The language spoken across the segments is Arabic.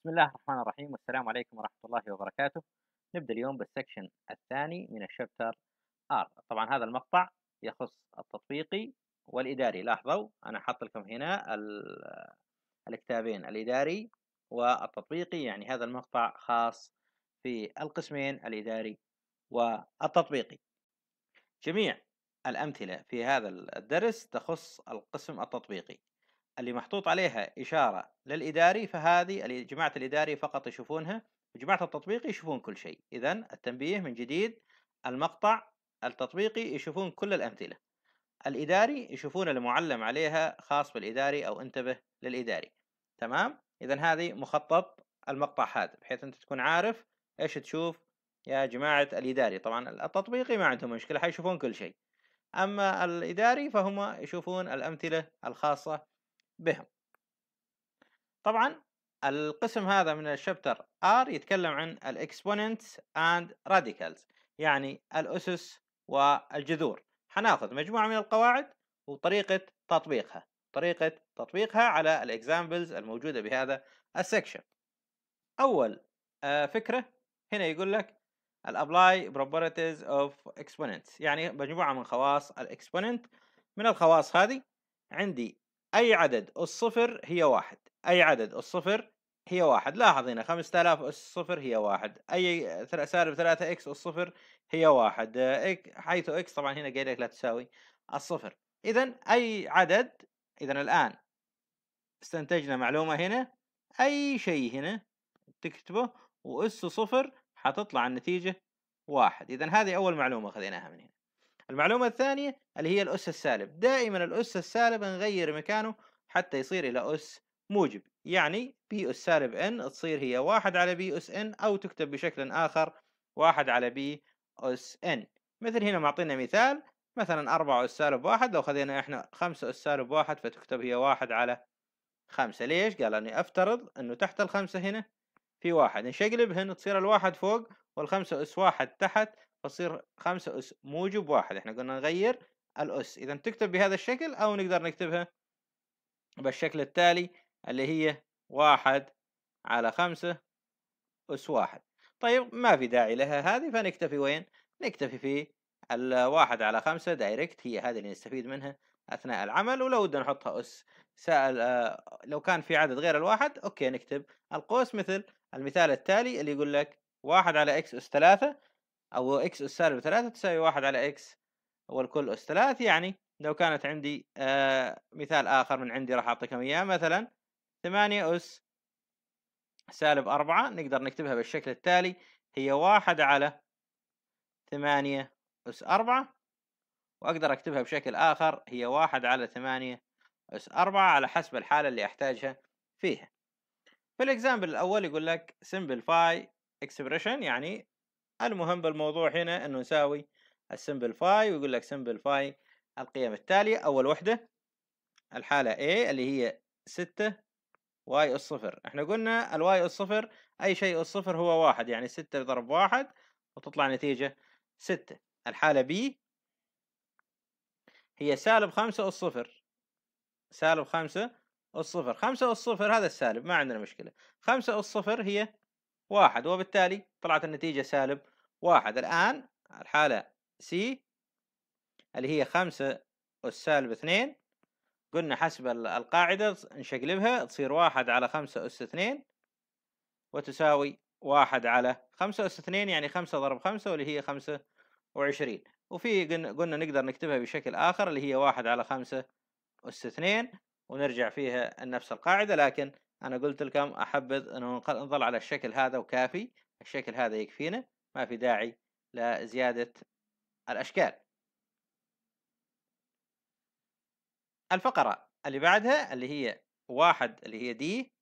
بسم الله الرحمن الرحيم والسلام عليكم ورحمة الله وبركاته نبدأ اليوم بالسكشن الثاني من الشابتر R طبعا هذا المقطع يخص التطبيقي والإداري لاحظوا أنا حاط لكم هنا الكتابين الإداري والتطبيقي يعني هذا المقطع خاص في القسمين الإداري والتطبيقي جميع الأمثلة في هذا الدرس تخص القسم التطبيقي اللي محطوط عليها إشارة للإداري فهذه جماعة الإداري فقط يشوفونها وجماعة التطبيقي يشوفون كل شيء إذا التنبيه من جديد المقطع التطبيقي يشوفون كل الأمثلة الإداري يشوفون المعلم عليها خاص بالإداري أو انتبه للإداري تمام إذا هذه مخطط المقطع هذا بحيث أنت تكون عارف إيش تشوف يا جماعة الإداري طبعا التطبيقي ما عندهم مشكلة حيشوفون كل شيء أما الإداري فهم يشوفون الأمثلة الخاصة بهم طبعا القسم هذا من الشابتر R يتكلم عن الاكسبوننتس اند راديكالز يعني الأسس والجذور حناخذ مجموعة من القواعد وطريقة تطبيقها طريقة تطبيقها على الاكزامبلز الموجودة بهذا السكشن أول آه، فكرة هنا يقول لك الابلاي بروبرتيز اوف اكسبوننتس يعني مجموعة من خواص الاكسبوننت من الخواص هذه عندي أي عدد الصفر هي واحد أي عدد الصفر هي واحد لاحظ هنا 5000 أس صفر هي واحد أي سالب 3 إكس الصفر هي واحد حيث إكس طبعا هنا قايل لك لا تساوي الصفر إذا أي عدد إذا الآن استنتجنا معلومة هنا أي شيء هنا تكتبه واس صفر حتطلع النتيجة واحد إذا هذه أول معلومة خذيناها من هنا المعلومة الثانية اللي هي الأس السالب دائما الأس السالب نغير مكانه حتى يصير إلى أس موجب يعني بي أس سالب إن تصير هي واحد على بي أس إن أو تكتب بشكل آخر واحد على بي أس إن مثل هنا معطينا مثال مثلا أربعة أس سالب واحد لو خذينا إحنا خمسة أس سالب واحد فتكتب هي واحد على خمسة ليش؟ قال أني أفترض أنه تحت الخمسة هنا في واحد نشقلب هنا تصير الواحد فوق والخمسة أس واحد تحت فتصير خمسة أس موجب واحد احنا قلنا نغير الأس إذا تكتب بهذا الشكل أو نقدر نكتبها بالشكل التالي اللي هي واحد على خمسة أس واحد طيب ما في داعي لها هذه فنكتفي وين؟ نكتفي في الواحد على خمسة دايركت هي هذه اللي نستفيد منها أثناء العمل ولو بدنا نحطها أس سأل آه، لو كان في عدد غير الواحد أوكي نكتب القوس مثل المثال التالي اللي يقول لك واحد على إكس أس ثلاثة او اكس اس سالب 3 تساوي 1 على اكس والكل اس 3 يعني لو كانت عندي آه مثال اخر من عندي راح اعطيكم اياه مثلا 8 اس سالب 4 نقدر نكتبها بالشكل التالي هي 1 على 8 أس 4 وأقدر أكتبها بشكل آخر هي 1 على 8 أس 4 على حسب الحالة اللي أحتاجها فيها في الإكزامبل الأول يقول لك فاي expression يعني المهم بالموضوع هنا انه نساوي فاي ويقول لك فاي القيم التالية اول وحدة الحالة A اللي هي ستة واي أس صفر احنا قلنا الواي أس صفر أي شيء أس صفر هو واحد يعني ستة ضرب واحد وتطلع نتيجة ستة الحالة B هي سالب خمسة أس صفر سالب خمسة أس صفر خمسة أس صفر هذا السالب ما عندنا مشكلة خمسة أس صفر هي واحد وبالتالي طلعت النتيجة سالب واحد الآن الحالة سي اللي هي خمسة أس اثنين قلنا حسب القاعدة نشقلبها تصير واحد على خمسة أس اثنين وتساوي واحد على خمسة أس اثنين يعني خمسة ضرب خمسة واللي هي خمسة وعشرين وفي قلنا نقدر نكتبها بشكل آخر اللي هي واحد على خمسة أس اثنين ونرجع فيها نفس القاعدة لكن أنا قلت لكم أحبذ أنه نظل على الشكل هذا وكافي الشكل هذا يكفينا ما في داعي لزيادة الأشكال الفقرة اللي بعدها اللي هي واحد اللي هي دي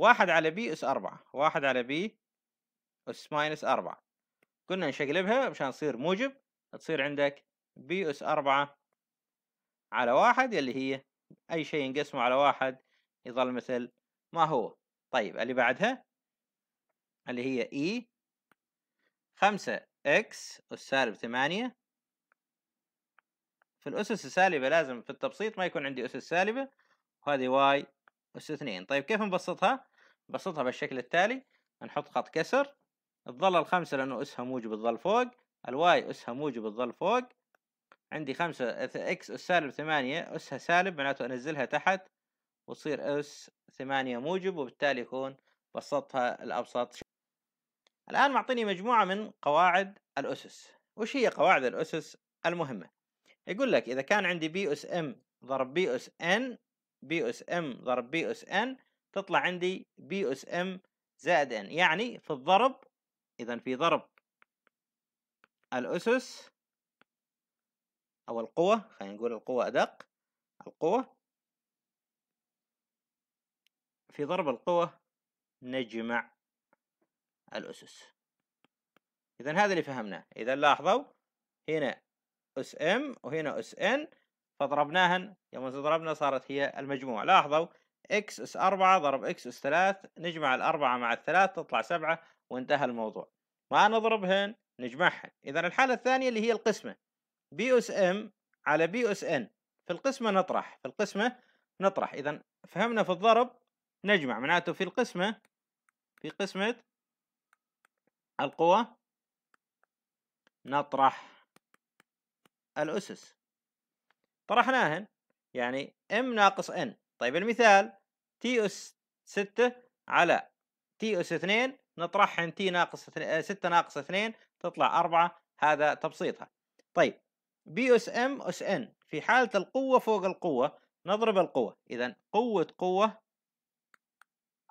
واحد على بي أس أربعة واحد على بي أس ماينس أربعة قلنا نشقلبها مشان تصير موجب تصير عندك بي أس أربعة على واحد اللي هي أي شيء ينقسمه على واحد يظل مثل ما هو طيب اللي بعدها اللي هي اي e، خمسة اكس أس سالب ثمانية في الأسس السالبة لازم في التبسيط ما يكون عندي أسس سالبة وهذه واي أس اثنين طيب كيف نبسطها؟ نبسطها بالشكل التالي نحط خط كسر تظل الخمسة لأنه أسها موجب تظل فوق الواي أسها موجب تظل فوق عندي خمسة اكس أس سالب ثمانية أسها سالب معناته أنزلها تحت وتصير أس ثمانية موجب وبالتالي يكون بسطها الأبسط الآن معطيني مجموعة من قواعد الأسس وش هي قواعد الأسس المهمة يقول لك إذا كان عندي بي أس إم ضرب بي أس إن بي أس إم ضرب بي أس إن تطلع عندي بي أس إم زائد إن يعني في الضرب إذا في ضرب الأسس أو القوة خلينا نقول القوة أدق القوة في ضرب القوة نجمع الأسس إذا هذا اللي فهمناه إذا لاحظوا هنا أس إم وهنا أس إن فضربناهن يوم ضربنا صارت هي المجموعة لاحظوا إكس أس أربعة ضرب إكس أس ثلاث نجمع الأربعة مع الثلاث تطلع سبعة وانتهى الموضوع ما نضربهن نجمعهن إذا الحالة الثانية اللي هي القسمة بي أس إم على بي أس إن في القسمة نطرح في القسمة نطرح إذا فهمنا في الضرب نجمع معناته في القسمة في قسمة القوى نطرح الأسس طرحناهن يعني ام ناقص ان طيب المثال تي اس 6 على تي اس 2 نطرحهن تي ناقص 6 آه، ناقص 2 تطلع 4 هذا تبسيطها طيب بي اس ام اس ان في حالة القوة فوق القوة نضرب القوة إذا قوة قوة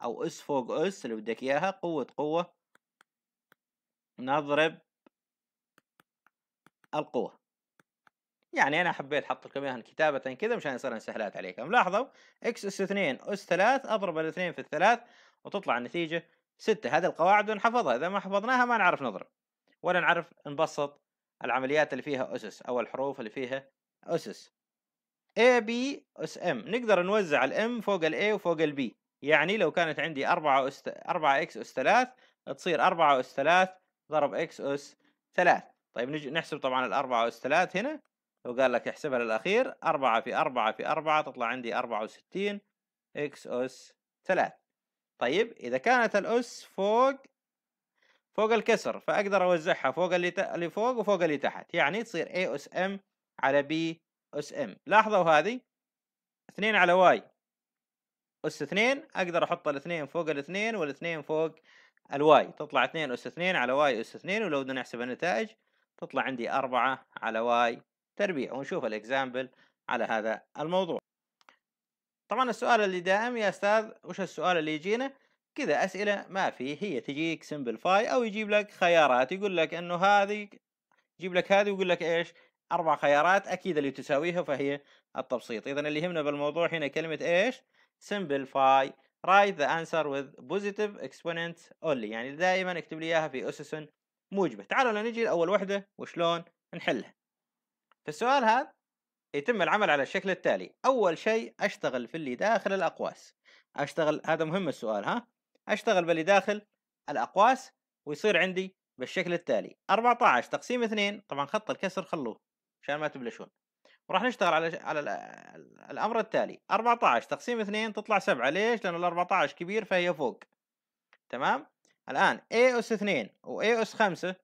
أو اس فوق اس اللي بدك إياها قوة قوة نضرب القوة يعني أنا حبيت أحط لكم إياها كتابة كذا مشان يصير سهلات عليكم لاحظوا إكس أس اثنين أس ثلاث أضرب الاثنين في الثلاث وتطلع النتيجة ستة هذه القواعد ونحفظها إذا ما حفظناها ما نعرف نضرب ولا نعرف نبسط العمليات اللي فيها أسس أو الحروف اللي فيها أسس A B أس M نقدر نوزع الام فوق ال A وفوق ال B يعني لو كانت عندي 4 أس 4 إكس أس 3 تصير 4 أس 3 ضرب اكس اس 3 طيب نجي نحسب طبعا الأربعة أس 3 هنا لو قال لك احسبها للأخير أربعة في أربعة في أربعة تطلع عندي أربعة وستين إكس أس 3 طيب إذا كانت الأس فوق فوق الكسر فأقدر أوزعها فوق اللي, ت... اللي فوق وفوق اللي تحت يعني تصير A أس M على B أس M لاحظوا هذه 2 على Y أس 2 أقدر أحط الاثنين فوق الاثنين والاثنين فوق الواي تطلع 2 أس 2 على واي أس 2 ولو بدنا نحسب النتائج تطلع عندي 4 على واي تربيع ونشوف الإكزامبل على هذا الموضوع طبعا السؤال اللي دائم يا أستاذ وش السؤال اللي يجينا كذا أسئلة ما في هي تجيك سمبل فاي أو يجيب لك خيارات يقول لك أنه هذه يجيب لك هذه ويقول لك إيش أربع خيارات أكيد اللي تساويها فهي التبسيط إذا اللي يهمنا بالموضوع هنا كلمة إيش سمبل فاي write the answer with positive exponent only يعني دائما اكتب لي اياها في اسس موجبه تعالوا نجي لاول وحده وشلون نحلها في السؤال هذا يتم العمل على الشكل التالي اول شيء اشتغل في اللي داخل الاقواس اشتغل هذا مهم السؤال ها اشتغل باللي داخل الاقواس ويصير عندي بالشكل التالي 14 تقسيم 2 طبعا خط الكسر خلوه عشان ما تبلشون وراح نشتغل على على الامر التالي 14 تقسيم 2 تطلع 7 ليش؟ لانه ال 14 كبير فهي فوق تمام؟ الان اي اس 2 واي اس 5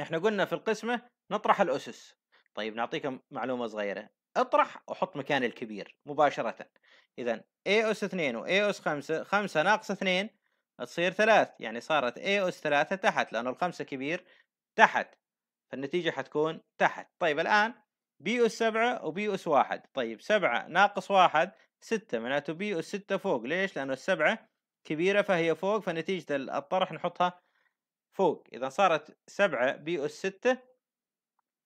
احنا قلنا في القسمة نطرح الاسس طيب نعطيكم معلومة صغيرة اطرح وحط مكان الكبير مباشرة اذا اي اس 2 واي اس 5 5 ناقص 2 تصير 3 يعني صارت اي اس 3 تحت لانه الخمسة كبير تحت فالنتيجة حتكون تحت طيب الان بي اس سبعة وبي اس واحد طيب سبعة ناقص واحد ستة معناته بي اس ستة فوق ليش لأنه السبعة كبيرة فهي فوق فنتيجة الطرح نحطها فوق إذا صارت سبعة بي اس ستة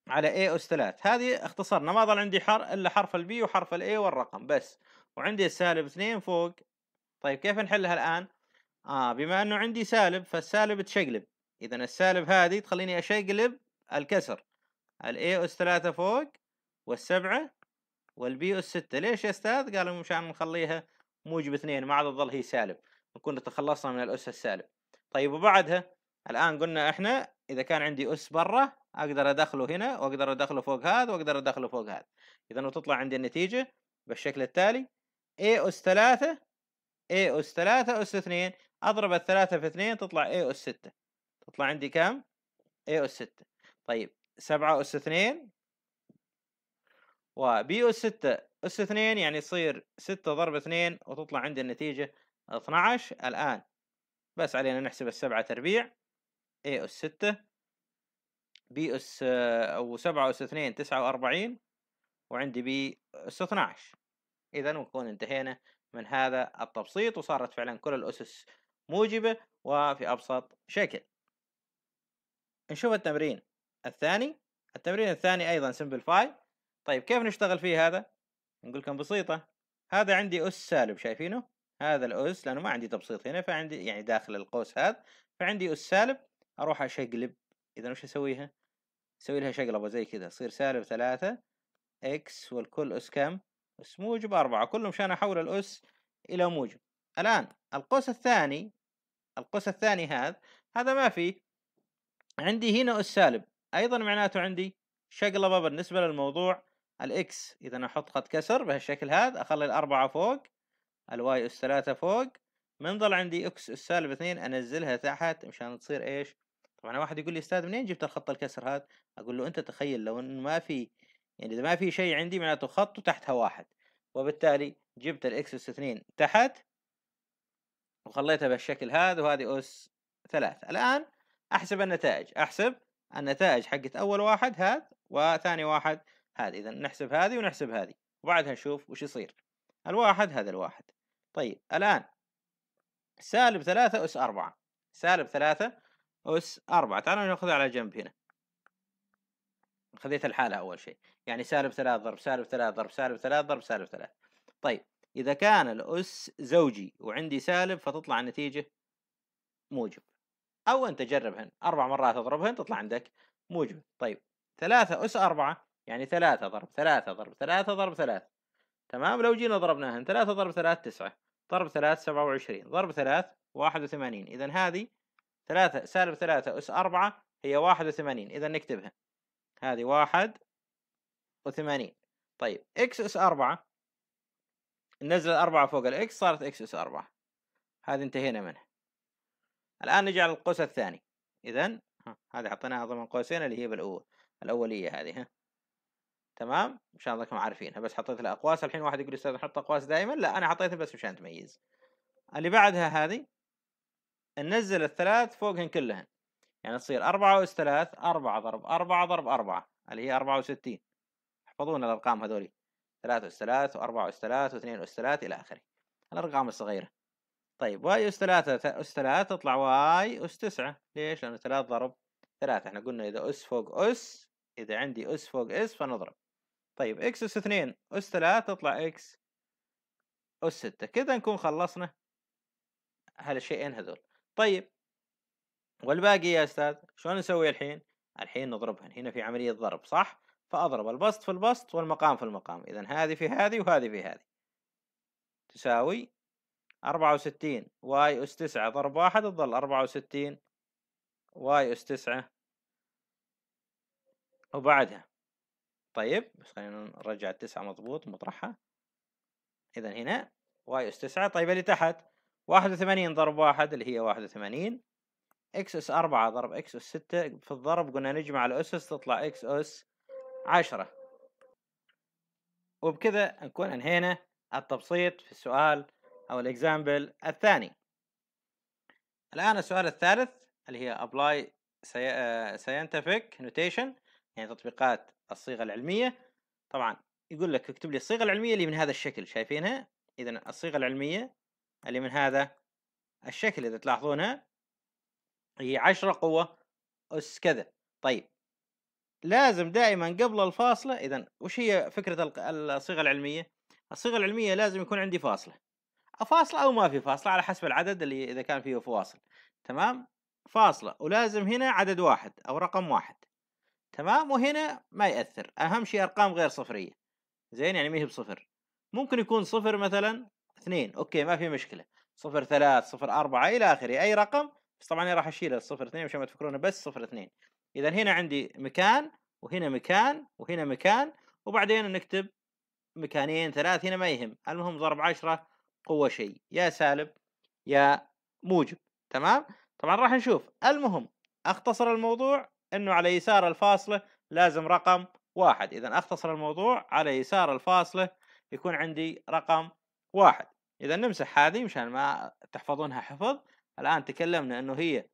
على اي اس ثلاث هذه اختصرنا ما ظل عندي حر إلا حرف البي وحرف الاي والرقم بس وعندي السالب اثنين فوق طيب كيف نحلها الآن آه بما أنه عندي سالب فالسالب تشقلب إذا السالب هذه تخليني أشقلب الكسر الاي اس ثلاثة فوق والسبعة والبي أس ستة ليش يا أستاذ؟ قالوا مشان نخليها موجب اثنين ما عاد تظل هي سالب نكون تخلصنا من الأس السالب طيب وبعدها الآن قلنا إحنا إذا كان عندي أس برا أقدر أدخله هنا وأقدر أدخله فوق هذا وأقدر أدخله فوق هذا إذا وتطلع عندي النتيجة بالشكل التالي A أس ثلاثة A أس ثلاثة أس اثنين أضرب الثلاثة في اثنين تطلع A أس ستة تطلع عندي كم؟ A أس ستة طيب سبعة أس اثنين وبي اس 6 اس 2 يعني يصير 6 ضرب 2 وتطلع عندي النتيجة 12 الآن بس علينا نحسب السبعة تربيع اي اس 6 بي اس او آه، 7 اس 2 49 وعندي بي اس 12 اذا نكون انتهينا من هذا التبسيط وصارت فعلا كل الاسس موجبة وفي ابسط شكل نشوف التمرين الثاني التمرين الثاني ايضا سمبل فايل طيب كيف نشتغل فيه هذا نقول لكم بسيطة هذا عندي أس سالب شايفينه هذا الأس لأنه ما عندي تبسيط هنا فعندي يعني داخل القوس هذا فعندي أس سالب أروح أشقلب إذا وش أسويها أسوي لها شقلبة زي كذا تصير سالب ثلاثة إكس والكل أس كم أس موجب أربعة كله مشان أحول الأس إلى موجب الآن القوس الثاني القوس الثاني هذا هذا ما فيه عندي هنا أس سالب أيضا معناته عندي شقلبة بالنسبة للموضوع الاكس اذا احط خط كسر بهالشكل هذا اخلي الاربعة فوق الواي اس ثلاثة فوق من ظل عندي اكس اس سالب اثنين انزلها تحت مشان تصير ايش طبعا واحد يقول لي استاذ منين جبت الخط الكسر هذا اقول له انت تخيل لو انه ما في يعني اذا ما في شيء عندي معناته خط تحتها واحد وبالتالي جبت الاكس اس اثنين تحت وخليتها بالشكل هذا وهذه اس ثلاثة الان احسب النتائج احسب النتائج حقت اول واحد هذا وثاني واحد هذه إذا نحسب هذه ونحسب هذه وبعدها نشوف وش يصير الواحد هذا الواحد طيب الآن سالب ثلاثة أس أربعة سالب ثلاثة أس أربعة تعالوا نأخذها على جنب هنا خذيت الحالة أول شيء يعني سالب ثلاث ضرب سالب ثلاث ضرب سالب ثلاث ضرب سالب ثلاث طيب إذا كان الأس زوجي وعندي سالب فتطلع النتيجة موجب أو أنت جربهن أربع مرات أضربهن تطلع عندك موجب طيب ثلاثة أس أربعة يعني ثلاثة ضرب ثلاثة ضرب ثلاثة ضرب ثلاثة تمام لو جينا ضربناها ثلاثة ضرب ثلاثة تسعة ضرب ثلاثة سبعة وعشرين ضرب ثلاثة واحد وثمانين إذا هذه ثلاثة سالب ثلاثة أس أربعة هي واحد وثمانين إذا نكتبها هذه واحد وثمانين طيب إكس أس أربعة نزل أربعة فوق الإكس صارت إكس أس أربعة هذه انتهينا منها الآن نجي على القوس الثاني إذا هذه حطيناها ضمن قوسين اللي هي بالأول الأولية هذه ها تمام مشان الله انكم عارفينها بس حطيت لها اقواس الحين واحد يقول استاذ حط اقواس دائما لا انا حطيتها بس مشان تميز اللي بعدها هذه ننزل الثلاث فوقهن كلهن يعني تصير أربعة أس ثلاث أربعة ضرب أربعة ضرب أربعة اللي هي أربعة وستين احفظونا الأرقام هذولي ثلاثة أس ثلاث وأربعة أس ثلاث واثنين أس ثلاث إلى آخره الأرقام الصغيرة طيب واي أس ثلاثة أس ثلاث تطلع واي أس تسعة ليش؟ لأنه ثلاث ضرب ثلاثة احنا قلنا إذا أس فوق أس إذا عندي أس فوق أس فنضرب طيب اكس اس 2 اس 3 تطلع اكس اس 6 كذا نكون خلصنا هالشيئين هذول طيب والباقي يا استاذ شلون نسوي الحين الحين نضربهن هنا في عملية ضرب صح فأضرب البسط في البسط والمقام في المقام إذا هذه في هذه وهذه في هذه تساوي 64 واي أس 9 ضرب 1 تظل 64 واي أس 9 وبعدها طيب بس خلينا نرجع التسعة مضبوط مطرحها إذا هنا واي أس تسعة طيب اللي تحت واحد وثمانين ضرب واحد اللي هي واحد وثمانين إكس أس أربعة ضرب إكس أس ستة في الضرب قلنا نجمع الأسس تطلع إكس أس عشرة وبكذا نكون أنهينا التبسيط في السؤال أو الإكزامبل الثاني الآن السؤال الثالث اللي هي apply آه، scientific notation يعني تطبيقات الصيغه العلميه طبعا يقول لك اكتب لي الصيغه العلميه اللي من هذا الشكل شايفينها اذا الصيغه العلميه اللي من هذا الشكل اذا تلاحظونها هي عشرة قوة أس كذا طيب لازم دائما قبل الفاصلة إذا وش هي فكرة الصيغة العلمية؟ الصيغة العلمية لازم يكون عندي فاصلة فاصلة أو ما في فاصلة على حسب العدد اللي إذا كان فيه فواصل تمام؟ فاصلة ولازم هنا عدد واحد أو رقم واحد تمام وهنا ما يأثر أهم شيء أرقام غير صفرية زين يعني ما هي بصفر ممكن يكون صفر مثلا اثنين أوكي ما في مشكلة صفر ثلاث صفر أربعة إلى آخره أي رقم بس طبعا أنا راح أشيل الصفر اثنين مشان ما تفكرون بس صفر اثنين إذا هنا عندي مكان وهنا مكان وهنا مكان وبعدين نكتب مكانين ثلاث هنا ما يهم المهم ضرب عشرة قوة شيء يا سالب يا موجب تمام طبعا راح نشوف المهم أختصر الموضوع انه على يسار الفاصله لازم رقم واحد اذا اختصر الموضوع على يسار الفاصله يكون عندي رقم واحد اذا نمسح هذه مشان ما تحفظونها حفظ الان تكلمنا انه هي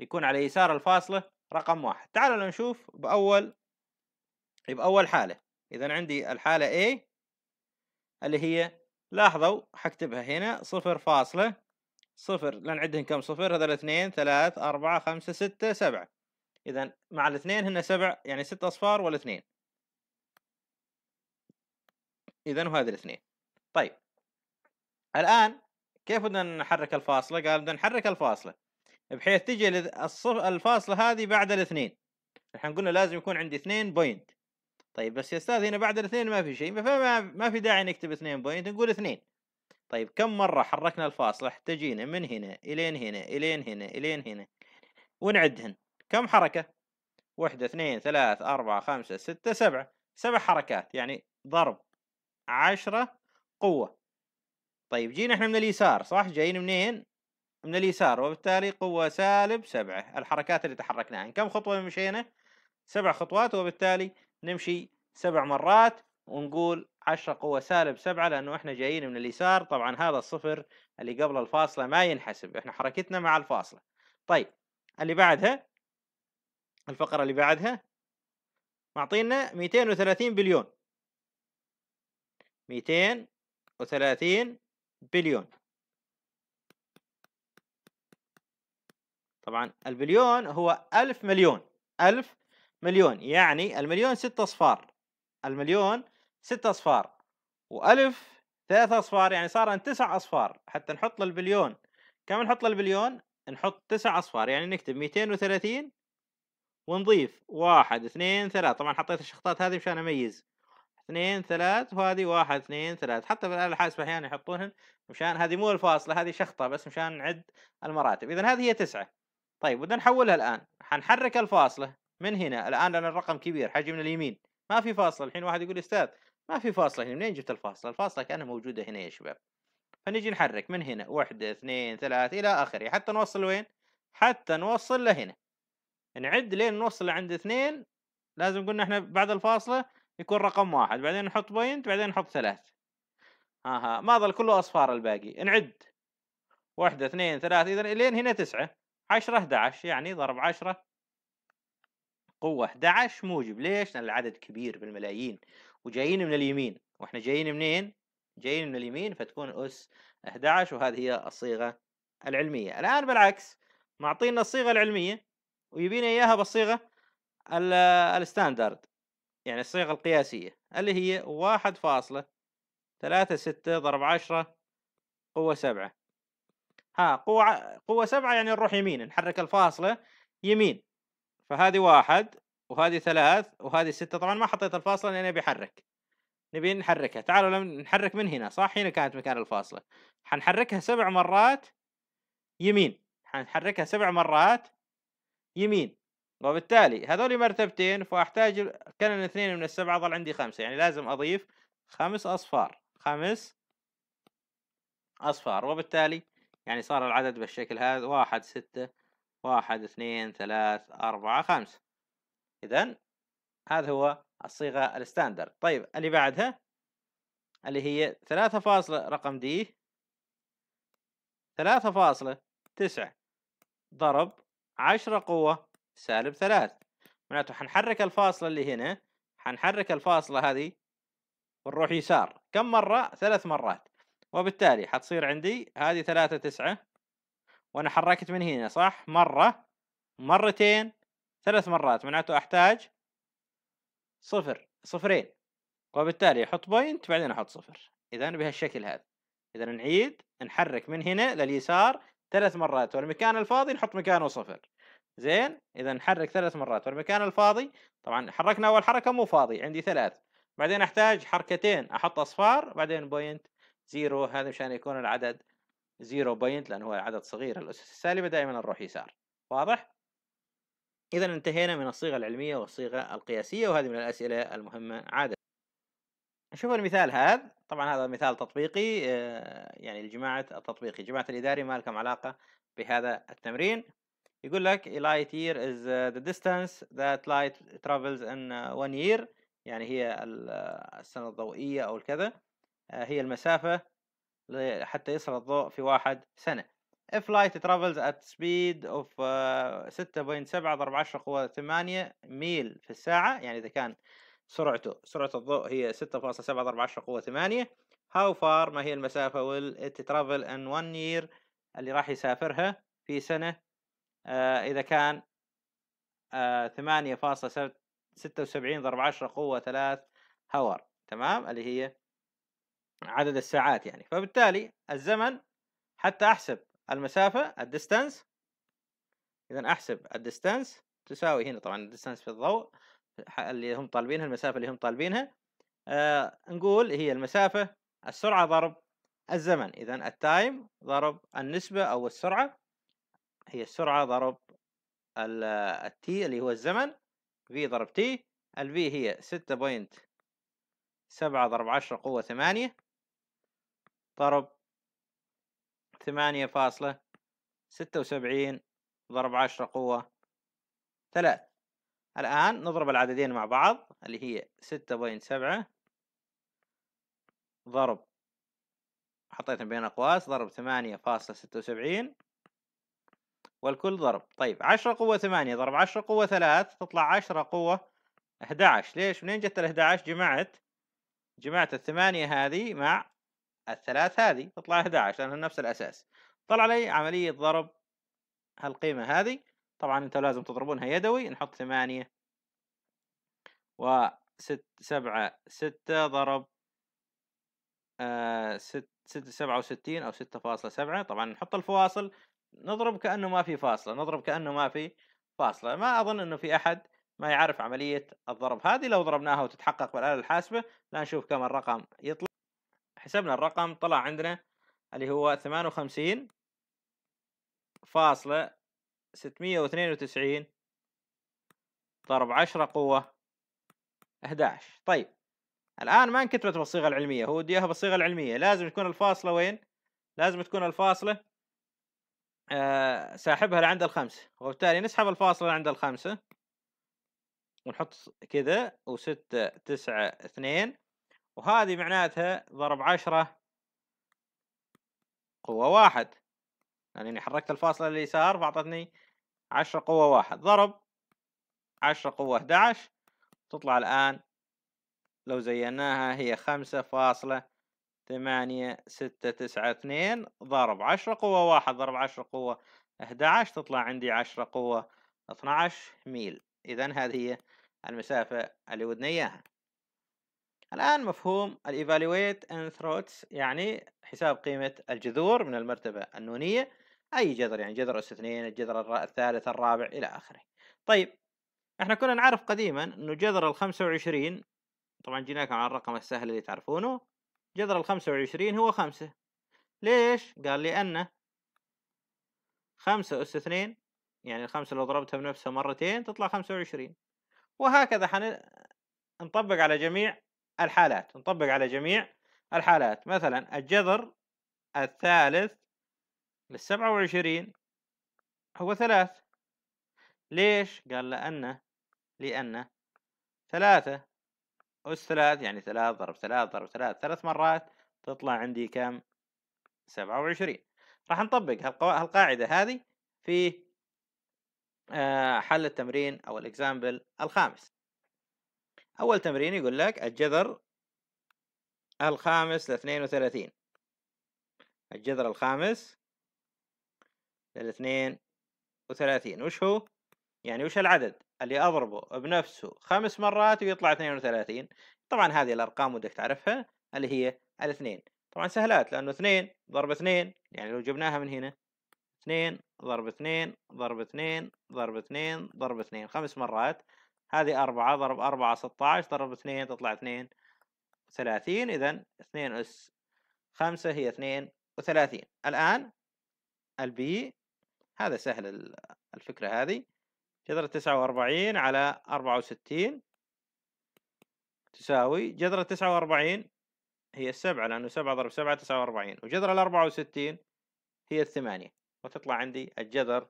يكون على يسار الفاصله رقم واحد تعالوا نشوف باول باول حاله اذا عندي الحاله A اللي هي لاحظوا حكتبها هنا صفر فاصلة صفر لان عندهم كم صفر هذول اثنين ثلاث أربعة خمسة ستة سبعة اذا مع الاثنين هن سبع يعني ست اصفار والاثنين اذا وهذه الاثنين طيب الان كيف بدنا نحرك الفاصله قال بدنا نحرك الفاصله بحيث تجي الفاصله هذه بعد الاثنين احنا قلنا لازم يكون عندي اثنين بوينت طيب بس يا استاذ هنا بعد الاثنين ما في شيء فما ما في داعي نكتب اثنين بوينت نقول اثنين طيب كم مرة حركنا الفاصلة تجينا من هنا إلين هنا إلين هنا إلين هنا ونعدهن كم حركة واحدة اثنين ثلاث أربعة خمسة ستة سبعة سبع حركات يعني ضرب عشرة قوة طيب جينا احنا من اليسار صح جايين منين من اليسار وبالتالي قوة سالب سبعة الحركات اللي تحركناها يعني كم خطوة مشينا سبع خطوات وبالتالي نمشي سبع مرات ونقول عشرة قوة سالب سبعة لأنه احنا جايين من اليسار طبعا هذا الصفر اللي قبل الفاصلة ما ينحسب احنا حركتنا مع الفاصلة طيب اللي بعدها الفقرة اللي بعدها معطينا 230 بليون 230 بليون طبعا البليون هو ألف مليون ألف مليون يعني المليون ست أصفار المليون ست أصفار وألف ثلاثة أصفار يعني صار تسع أصفار حتى نحط للبليون كم نحط للبليون نحط تسع أصفار يعني نكتب 230 ونضيف واحد اثنين ثلاث طبعا حطيت الشخطات هذه مشان اميز اثنين ثلاث وهذه واحد اثنين ثلاث حتى في الاله الحاسبة أحيانا يحطونهن مشان هذه مو الفاصلة هذه شخطة بس مشان نعد المراتب إذا هذه هي تسعة طيب بدنا نحولها الآن حنحرك الفاصلة من هنا الآن لأن الرقم كبير حجي من اليمين ما في فاصلة الحين واحد يقول أستاذ ما في فاصلة هنا منين جبت الفاصلة الفاصلة كأنها موجودة هنا يا شباب فنجي نحرك من هنا واحدة اثنين ثلاث إلى آخره حتى نوصل وين حتى نوصل لهنا نعد لين نوصل عند اثنين لازم قلنا احنا بعد الفاصلة يكون رقم واحد بعدين نحط بوينت بعدين نحط ثلاث ها ها ما ظل كله أصفار الباقي نعد واحدة اثنين ثلاث إذا لين هنا تسعة عشرة 11 يعني ضرب عشرة قوة 11 موجب ليش؟ لأن العدد كبير بالملايين وجايين من اليمين واحنا جايين منين؟ جايين من اليمين فتكون أس 11 وهذه هي الصيغة العلمية الآن بالعكس معطينا الصيغة العلمية ويبينا اياها بالصيغه الستاندرد يعني الصيغه القياسيه اللي هي واحد فاصلة ثلاثة ستة ضرب عشرة قوة سبعة ها قوة قوة سبعة يعني نروح يمين نحرك الفاصلة يمين فهذه واحد وهذه ثلاث وهذه ستة طبعا ما حطيت الفاصلة لأن أحرك نبي نحركها تعالوا لما نحرك من هنا صح هنا كانت مكان الفاصلة حنحركها سبع مرات يمين حنحركها سبع مرات يمين وبالتالي هذول مرتبتين فاحتاج كان اثنين من السبعة ظل عندي خمسة يعني لازم اضيف خمس اصفار خمس اصفار وبالتالي يعني صار العدد بالشكل هذا واحد ستة واحد اثنين ثلاث اربعة خمسة اذا هذا هو الصيغة الستاندرد طيب اللي بعدها اللي هي ثلاثة فاصلة رقم دي ثلاثة فاصلة تسعة ضرب 10 قوة سالب 3 معناته حنحرك الفاصلة اللي هنا حنحرك الفاصلة هذه ونروح يسار كم مرة؟ ثلاث مرات وبالتالي حتصير عندي هذه ثلاثة تسعة وأنا حركت من هنا صح؟ مرة مرتين ثلاث مرات معناته أحتاج صفر صفرين وبالتالي أحط بوينت بعدين أحط صفر إذا بهالشكل هذا إذا نعيد نحرك من هنا لليسار ثلاث مرات والمكان الفاضي نحط مكانه صفر زين اذا نحرك ثلاث مرات والمكان الفاضي طبعا حركنا اول حركه مو فاضي عندي ثلاث بعدين احتاج حركتين احط اصفار بعدين بوينت زيرو هذا مشان يكون العدد زيرو بوينت لانه هو عدد صغير الاسس السالبه دائما نروح يسار واضح اذا انتهينا من الصيغه العلميه والصيغه القياسيه وهذه من الاسئله المهمه عاده شوفوا المثال هذا طبعا هذا مثال تطبيقي آه، يعني لجماعة التطبيقي جماعة الإداري ما لكم علاقة بهذا التمرين يقول لك a light year is آه، the distance that light travels in آه، one year يعني هي السنة الضوئية أو الكذا هي المسافة حتى يصل الضوء في واحد سنة if light travels at speed of 6.7 ضرب 10 قوة 8 ميل في الساعة يعني إذا كان سرعته سرعة الضوء هي عشرة قوة 8 هاو فار ما هي المسافة will it travel in one year اللي راح يسافرها في سنة آه إذا كان آه، ثمانية فاصلة ستة وسبعين ضرب عشرة قوة ثلاث هور تمام اللي هي عدد الساعات يعني فبالتالي الزمن حتى أحسب المسافة الديستانس إذا أحسب الديستانس تساوي هنا طبعا الديستانس في الضوء اللي هم طالبينها المسافه اللي هم طالبينها آه نقول هي المسافه السرعه ضرب الزمن اذا التايم ضرب النسبه او السرعه هي السرعه ضرب التي اللي هو الزمن في ضرب تي الفي هي ستة بوينت سبعة ضرب عشرة قوة ثمانية ضرب ثمانية فاصلة ستة وسبعين ضرب عشرة قوة ثلاث الآن نضرب العددين مع بعض اللي هي ستة بوينت سبعة ضرب حطيتهم بين أقواس ضرب ثمانية فاصلة ستة وسبعين والكل ضرب طيب عشرة قوة ثمانية ضرب عشرة قوة ثلاث تطلع عشرة قوة أحد عشر ليش منين جت الأحد عشر جمعت جمعت الثمانية هذه مع الثلاث هذه تطلع 11 لأنها نفس الأساس طلع لي عملية ضرب هالقيمة هذه طبعا انتوا لازم تضربونها يدوي نحط ثمانية وست سبعة ستة ضرب آه، ست سبعة وستين أو ستة فاصلة سبعة طبعا نحط الفواصل نضرب كأنه ما في فاصلة نضرب كأنه ما في فاصلة ما أظن أنه في أحد ما يعرف عملية الضرب هذه لو ضربناها وتتحقق بالآلة الحاسبة لا نشوف كم الرقم يطلع حسبنا الرقم طلع عندنا اللي هو ثمان وخمسين فاصلة 692 ضرب 10 قوة 11 طيب الآن ما انكتبت بالصيغة العلمية هو وديها بالصيغة العلمية لازم تكون الفاصلة وين؟ لازم تكون الفاصلة آه ساحبها لعند الخمسة وبالتالي نسحب الفاصلة لعند الخمسة ونحط كذا وستة تسعة اثنين وهذه معناتها ضرب عشرة قوة واحد لأنني يعني حركت الفاصلة لليسار فأعطتني عشرة قوة واحد ضرب عشرة قوة 11 تطلع الآن لو زيناها هي خمسة فاصلة ثمانية ستة تسعة اثنين ضرب عشرة قوة واحد ضرب عشرة قوة 11 تطلع عندي عشرة قوة 12 ميل إذا هذه هي المسافة اللي ودنا إياها الآن مفهوم ال evaluate and throats يعني حساب قيمة الجذور من المرتبة النونية أي جذر يعني جذر أس اثنين الجذر الثالث الرابع إلى آخره طيب احنا كنا نعرف قديما انه جذر ال 25 طبعا جيناكم على الرقم السهل اللي تعرفونه جذر ال 25 هو خمسة ليش؟ قال لأن خمسة أس اثنين يعني الخمسة لو ضربتها بنفسها مرتين تطلع خمسة وعشرين وهكذا حن... نطبق على جميع الحالات نطبق على جميع الحالات مثلا الجذر الثالث للسبعة وعشرين هو ثلاث ليش؟ قال لأن لأن ثلاثة أس ثلاث يعني ثلاث ضرب ثلاث ضرب ثلاث ثلاث مرات تطلع عندي كم؟ سبعة وعشرين راح نطبق هالقاعدة هذه في آه، حل التمرين أو الإكزامبل الخامس أول تمرين يقول لك الجذر الخامس لاثنين وثلاثين الجذر الخامس لاثنين وثلاثين وش هو؟ يعني وش العدد اللي أضربه بنفسه خمس مرات ويطلع اثنين وثلاثين طبعا هذه الأرقام ودك تعرفها اللي هي الاثنين طبعا سهلات لأنه اثنين ضرب اثنين يعني لو جبناها من هنا اثنين ضرب اثنين ضرب اثنين ضرب اثنين ضرب اثنين خمس مرات هذه أربعة ضرب أربعة ستة ضرب اثنين تطلع اثنين ثلاثين إذا اثنين أس خمسة هي اثنين وثلاثين الآن البي هذا سهل الفكرة هذه جذر تسعة وأربعين على أربعة وستين تساوي جذر تسعة وأربعين هي السبعة لأنه سبعة ضرب سبعة تسعة وأربعين وجذر الأربعة وستين هي الثمانية وتطلع عندي الجذر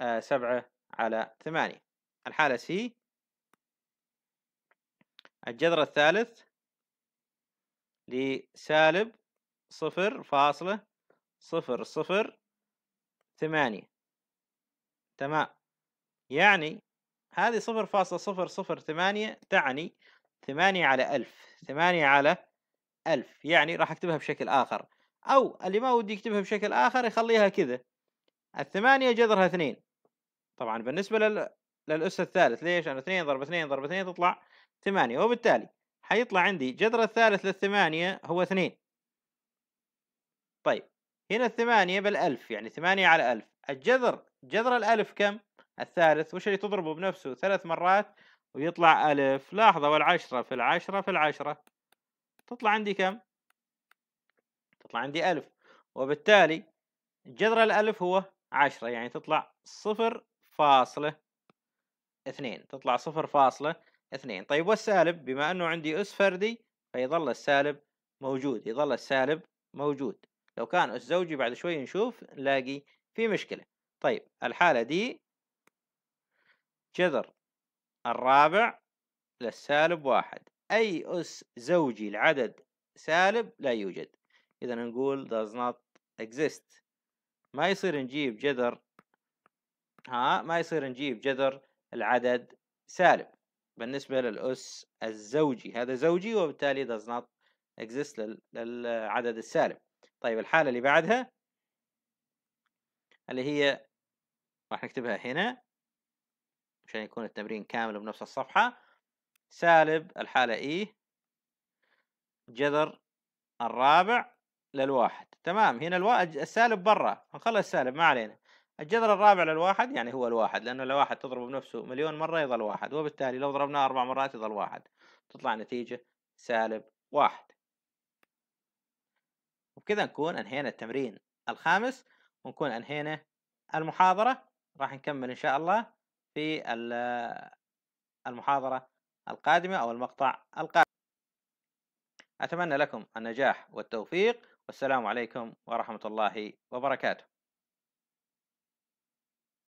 آه، سبعة على ثمانية الحالة سي الجذر الثالث لسالب صفر فاصلة صفر صفر ثمانية تمام يعني هذه صفر فاصلة صفر صفر ثمانية تعني ثمانية على ألف ثمانية على ألف يعني راح أكتبها بشكل آخر أو اللي ما ودي يكتبها بشكل آخر يخليها كذا الثمانية جذرها اثنين طبعا بالنسبة للأس الثالث ليش؟ أنا 2 ضرب 2 ضرب 2 تطلع 8 وبالتالي حيطلع عندي جذر الثالث للثمانية هو 2 طيب هنا الثمانية بالألف يعني ثمانية على ألف الجذر جذر الألف كم؟ الثالث وش اللي تضربه بنفسه ثلاث مرات ويطلع ألف لاحظة والعشرة في العشرة في العشرة تطلع عندي كم؟ تطلع عندي ألف وبالتالي جذر الألف هو عشرة يعني تطلع صفر فاصلة اثنين تطلع صفر فاصلة اثنين طيب والسالب بما أنه عندي أس فردي فيظل السالب موجود يظل السالب موجود لو كان أس زوجي بعد شوي نشوف نلاقي في مشكلة طيب الحالة دي جذر الرابع للسالب واحد أي أس زوجي لعدد سالب لا يوجد إذا نقول does not exist ما يصير نجيب جذر ها ما يصير نجيب جذر العدد سالب بالنسبة للأس الزوجي هذا زوجي وبالتالي does not exist للعدد السالب طيب الحالة اللي بعدها اللي هي راح نكتبها هنا عشان يكون التمرين كامل بنفس الصفحة سالب الحالة E جذر الرابع للواحد تمام هنا السالب برا نخلي السالب ما علينا الجذر الرابع للواحد يعني هو الواحد لأنه لو واحد تضربه بنفسه مليون مرة يظل واحد وبالتالي لو ضربناه أربع مرات يظل واحد تطلع نتيجة سالب واحد وبكذا نكون أنهينا التمرين الخامس ونكون أنهينا المحاضرة راح نكمل إن شاء الله في المحاضرة القادمة أو المقطع القادم أتمنى لكم النجاح والتوفيق والسلام عليكم ورحمة الله وبركاته